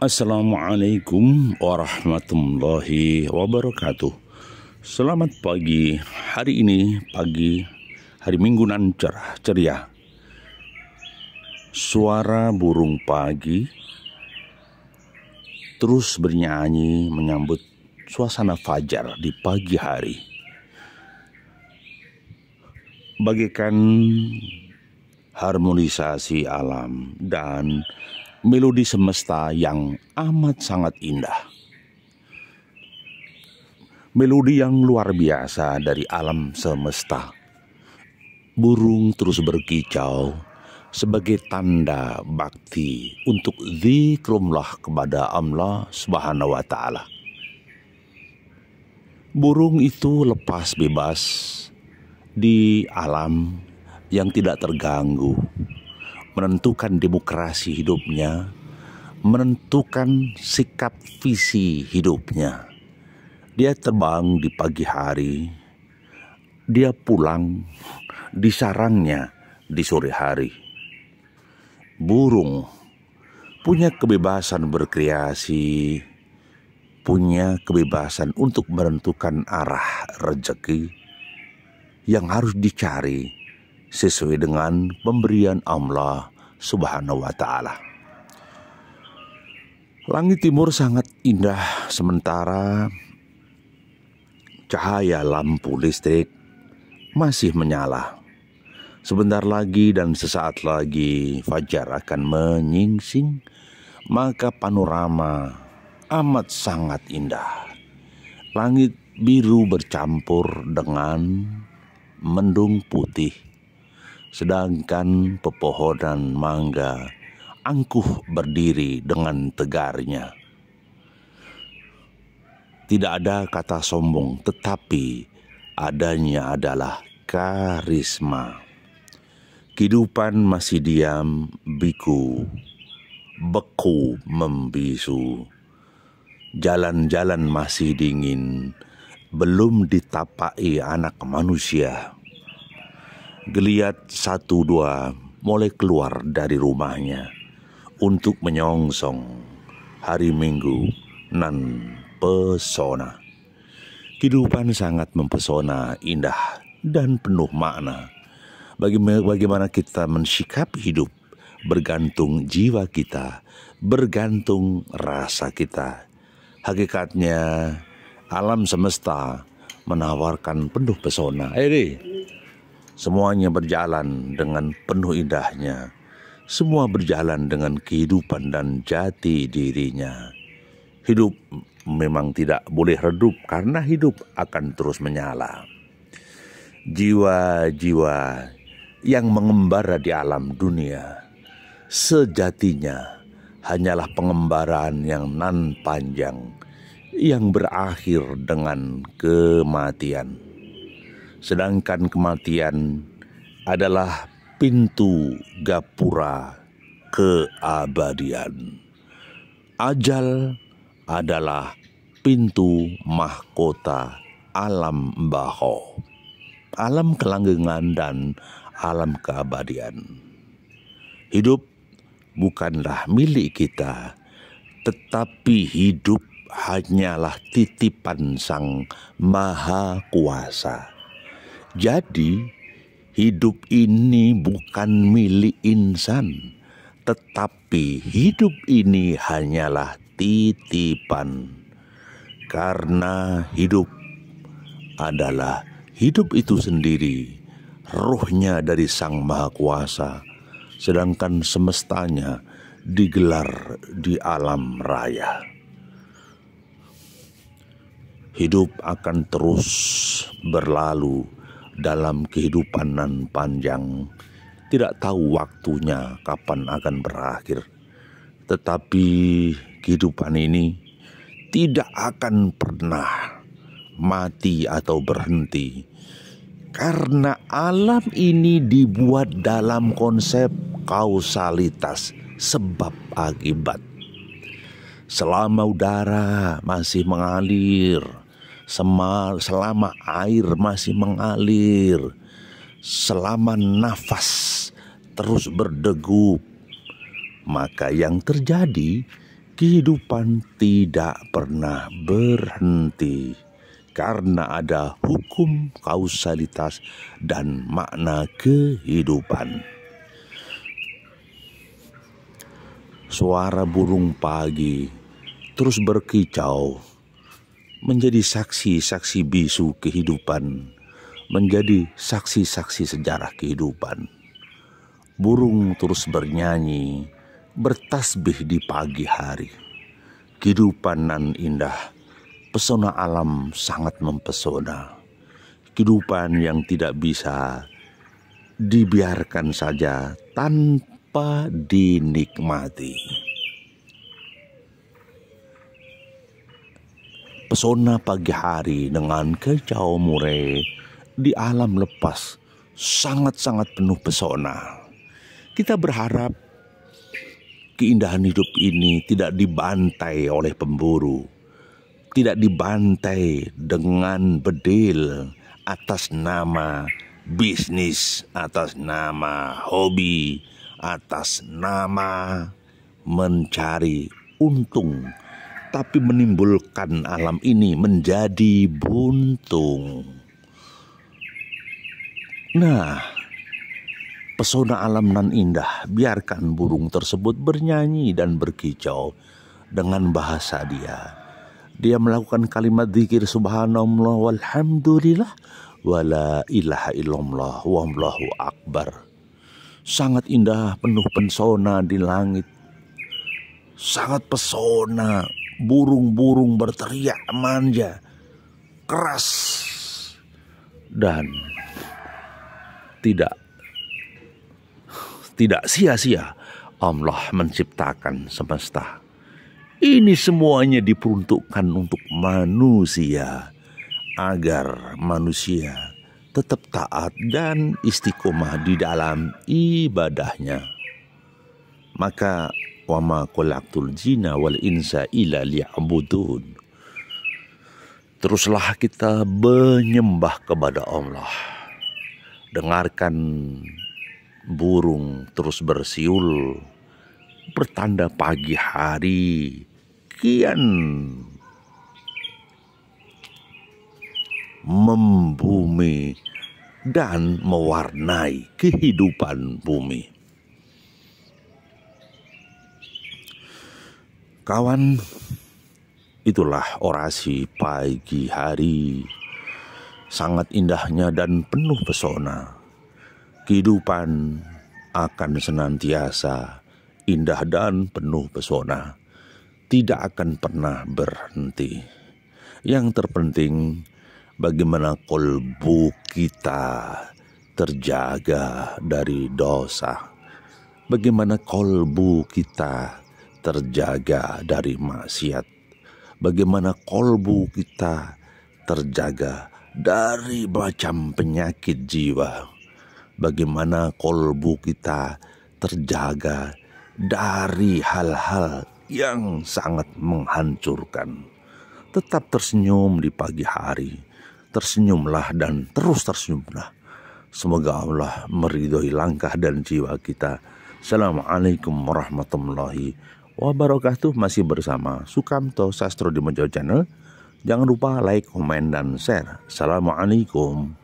Assalamualaikum warahmatullahi wabarakatuh. Selamat pagi. Hari ini pagi hari Minggu nan cerah ceria. Suara burung pagi terus bernyanyi menyambut suasana fajar di pagi hari. Bagikan harmonisasi alam dan melodi semesta yang amat sangat indah. Melodi yang luar biasa dari alam semesta. Burung terus berkicau sebagai tanda bakti untuk zikrullah kepada Allah Subhanahu wa taala. Burung itu lepas bebas di alam yang tidak terganggu menentukan demokrasi hidupnya, menentukan sikap visi hidupnya. Dia terbang di pagi hari, dia pulang di sarangnya di sore hari. Burung punya kebebasan berkreasi, punya kebebasan untuk menentukan arah rejeki yang harus dicari sesuai dengan pemberian Allah Subhanahu wa taala. Langit timur sangat indah sementara cahaya lampu listrik masih menyala. Sebentar lagi dan sesaat lagi fajar akan menyingsing, maka panorama amat sangat indah. Langit biru bercampur dengan mendung putih sedangkan pepohonan mangga angkuh berdiri dengan tegarnya. Tidak ada kata sombong, tetapi adanya adalah karisma. Kehidupan masih diam, biku, beku, membisu. Jalan-jalan masih dingin, belum ditapai anak manusia Geliat satu dua mulai keluar dari rumahnya untuk menyongsong hari Minggu nan pesona. Kehidupan sangat mempesona, indah, dan penuh makna. Bagaimana kita mensikapi hidup bergantung jiwa kita, bergantung rasa kita. Hakikatnya alam semesta menawarkan penuh pesona. Ayo Semuanya berjalan dengan penuh indahnya. Semua berjalan dengan kehidupan dan jati dirinya. Hidup memang tidak boleh redup karena hidup akan terus menyala. Jiwa-jiwa yang mengembara di alam dunia sejatinya hanyalah pengembaraan yang nan panjang yang berakhir dengan kematian sedangkan kematian adalah pintu gapura keabadian. Ajal adalah pintu mahkota alam baho, alam kelanggengan dan alam keabadian. Hidup bukanlah milik kita, tetapi hidup hanyalah titipan Sang Maha Kuasa. Jadi, hidup ini bukan milik insan, tetapi hidup ini hanyalah titipan. Karena hidup adalah hidup itu sendiri, rohnya dari Sang Maha Kuasa, sedangkan semestanya digelar di alam raya. Hidup akan terus berlalu dalam kehidupan nan panjang tidak tahu waktunya kapan akan berakhir. Tetapi kehidupan ini tidak akan pernah mati atau berhenti. Karena alam ini dibuat dalam konsep kausalitas sebab akibat. Selama udara masih mengalir, semal selama air masih mengalir, selama nafas terus berdegup, maka yang terjadi kehidupan tidak pernah berhenti karena ada hukum kausalitas dan makna kehidupan. Suara burung pagi terus berkicau menjadi saksi-saksi bisu kehidupan, menjadi saksi-saksi sejarah kehidupan. Burung terus bernyanyi, bertasbih di pagi hari. Kehidupan nan indah, pesona alam sangat mempesona. Kehidupan yang tidak bisa dibiarkan saja tanpa dinikmati. pesona pagi hari dengan kecau mure di alam lepas sangat-sangat penuh pesona. Kita berharap keindahan hidup ini tidak dibantai oleh pemburu, tidak dibantai dengan bedil atas nama bisnis, atas nama hobi, atas nama mencari untung tapi menimbulkan alam ini menjadi buntung. Nah, pesona alam nan indah, biarkan burung tersebut bernyanyi dan berkicau dengan bahasa dia. Dia melakukan kalimat zikir subhanallah walhamdulillah wala ilaha illallah wallahu akbar. Sangat indah penuh pesona di langit sangat pesona. Burung-burung berteriak manja, keras, dan tidak tidak sia-sia Allah menciptakan semesta. Ini semuanya diperuntukkan untuk manusia agar manusia tetap taat dan istiqomah di dalam ibadahnya. Maka wa ma khalaqtul wal insa ila liya'budun. Teruslah kita menyembah kepada Allah. Dengarkan burung terus bersiul pertanda pagi hari kian membumi dan mewarnai kehidupan bumi. Kawan, itulah orasi pagi hari. Sangat indahnya dan penuh pesona. Kehidupan akan senantiasa indah dan penuh pesona. Tidak akan pernah berhenti. Yang terpenting bagaimana kolbu kita terjaga dari dosa. Bagaimana kolbu kita terjaga dari maksiat, bagaimana kolbu kita terjaga dari macam penyakit jiwa, bagaimana kolbu kita terjaga dari hal-hal yang sangat menghancurkan. Tetap tersenyum di pagi hari, tersenyumlah dan terus tersenyumlah. Semoga Allah meridhoi langkah dan jiwa kita. Assalamualaikum warahmatullahi wabarakatuh masih bersama Sukamto Sastro di Mojo Channel. Jangan lupa like, komen, dan share. Assalamualaikum.